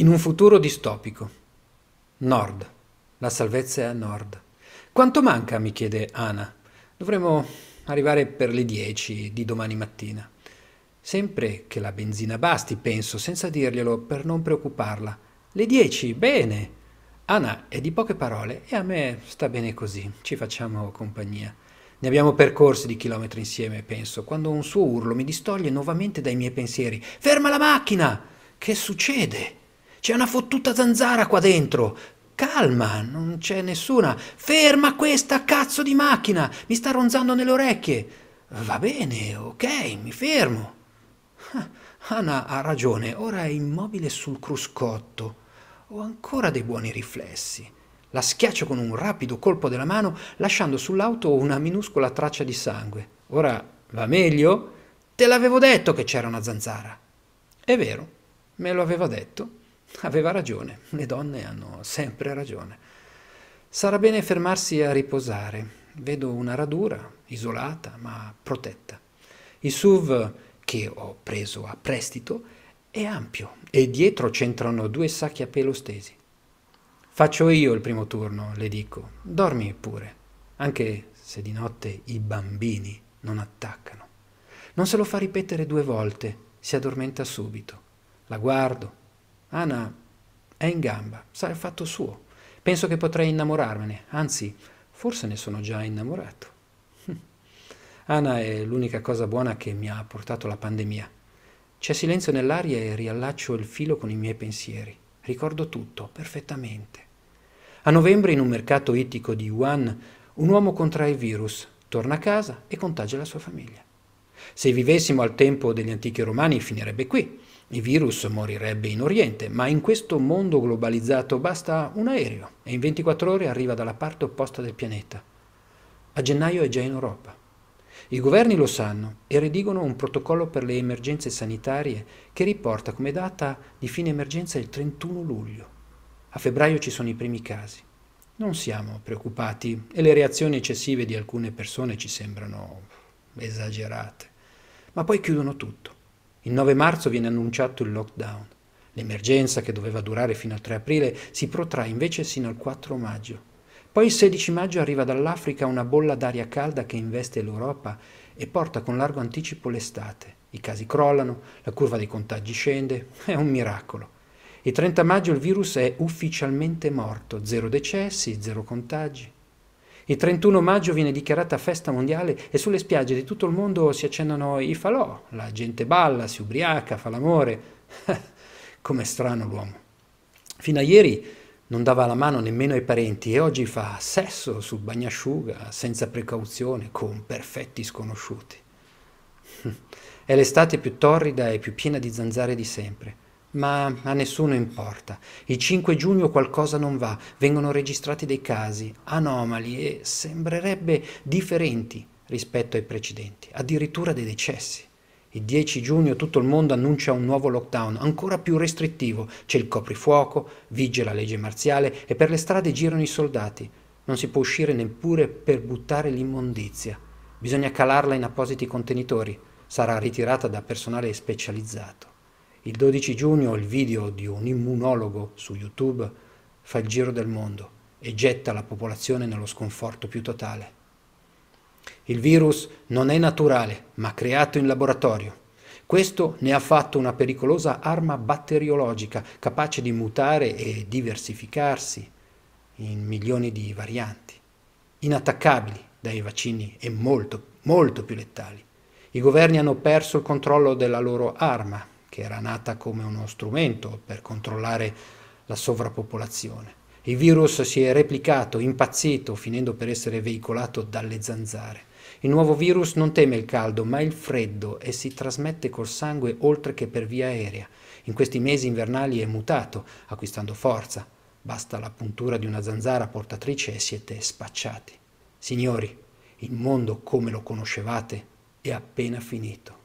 In un futuro distopico. Nord. La salvezza è a nord. Quanto manca? mi chiede Ana. Dovremmo arrivare per le 10 di domani mattina. Sempre che la benzina basti, penso, senza dirglielo, per non preoccuparla. Le 10, bene. Ana è di poche parole e a me sta bene così, ci facciamo compagnia. Ne abbiamo percorsi di chilometri insieme, penso, quando un suo urlo mi distoglie nuovamente dai miei pensieri. Ferma la macchina! Che succede? C'è una fottuta zanzara qua dentro. Calma, non c'è nessuna. Ferma questa cazzo di macchina, mi sta ronzando nelle orecchie. Va bene, ok, mi fermo. Ah, Anna ha ragione, ora è immobile sul cruscotto. Ho ancora dei buoni riflessi. La schiaccio con un rapido colpo della mano, lasciando sull'auto una minuscola traccia di sangue. Ora va meglio? Te l'avevo detto che c'era una zanzara. È vero, me lo aveva detto. Aveva ragione, le donne hanno sempre ragione. Sarà bene fermarsi a riposare. Vedo una radura, isolata ma protetta. Il SUV che ho preso a prestito è ampio e dietro c'entrano due sacchi a pelo stesi. Faccio io il primo turno, le dico. Dormi pure, anche se di notte i bambini non attaccano. Non se lo fa ripetere due volte, si addormenta subito. La guardo, Anna è in gamba, sarà fatto suo. Penso che potrei innamorarmene, anzi, forse ne sono già innamorato. Hm. Anna è l'unica cosa buona che mi ha portato la pandemia. C'è silenzio nell'aria e riallaccio il filo con i miei pensieri. Ricordo tutto, perfettamente. A novembre, in un mercato ittico di Wuhan, un uomo contrae il virus, torna a casa e contagia la sua famiglia. Se vivessimo al tempo degli antichi romani finirebbe qui. Il virus morirebbe in Oriente, ma in questo mondo globalizzato basta un aereo e in 24 ore arriva dalla parte opposta del pianeta. A gennaio è già in Europa. I governi lo sanno e redigono un protocollo per le emergenze sanitarie che riporta come data di fine emergenza il 31 luglio. A febbraio ci sono i primi casi. Non siamo preoccupati e le reazioni eccessive di alcune persone ci sembrano esagerate. Ma poi chiudono tutto il 9 marzo viene annunciato il lockdown. L'emergenza, che doveva durare fino al 3 aprile, si protrae invece sino al 4 maggio. Poi il 16 maggio arriva dall'Africa una bolla d'aria calda che investe l'Europa e porta con largo anticipo l'estate. I casi crollano, la curva dei contagi scende, è un miracolo. Il 30 maggio il virus è ufficialmente morto, zero decessi, zero contagi. Il 31 maggio viene dichiarata festa mondiale e sulle spiagge di tutto il mondo si accendono i falò, la gente balla, si ubriaca, fa l'amore. Com'è strano l'uomo. Fino a ieri non dava la mano nemmeno ai parenti e oggi fa sesso sul bagnasciuga senza precauzione con perfetti sconosciuti. È l'estate più torrida e più piena di zanzare di sempre. Ma a nessuno importa. Il 5 giugno qualcosa non va, vengono registrati dei casi anomali e sembrerebbe differenti rispetto ai precedenti, addirittura dei decessi. Il 10 giugno tutto il mondo annuncia un nuovo lockdown, ancora più restrittivo. C'è il coprifuoco, vige la legge marziale e per le strade girano i soldati. Non si può uscire neppure per buttare l'immondizia. Bisogna calarla in appositi contenitori. Sarà ritirata da personale specializzato. Il 12 giugno il video di un immunologo su YouTube fa il giro del mondo e getta la popolazione nello sconforto più totale. Il virus non è naturale, ma creato in laboratorio. Questo ne ha fatto una pericolosa arma batteriologica capace di mutare e diversificarsi in milioni di varianti, inattaccabili dai vaccini e molto, molto più letali. I governi hanno perso il controllo della loro arma che era nata come uno strumento per controllare la sovrappopolazione. Il virus si è replicato, impazzito, finendo per essere veicolato dalle zanzare. Il nuovo virus non teme il caldo, ma il freddo e si trasmette col sangue oltre che per via aerea. In questi mesi invernali è mutato, acquistando forza. Basta la puntura di una zanzara portatrice e siete spacciati. Signori, il mondo come lo conoscevate è appena finito.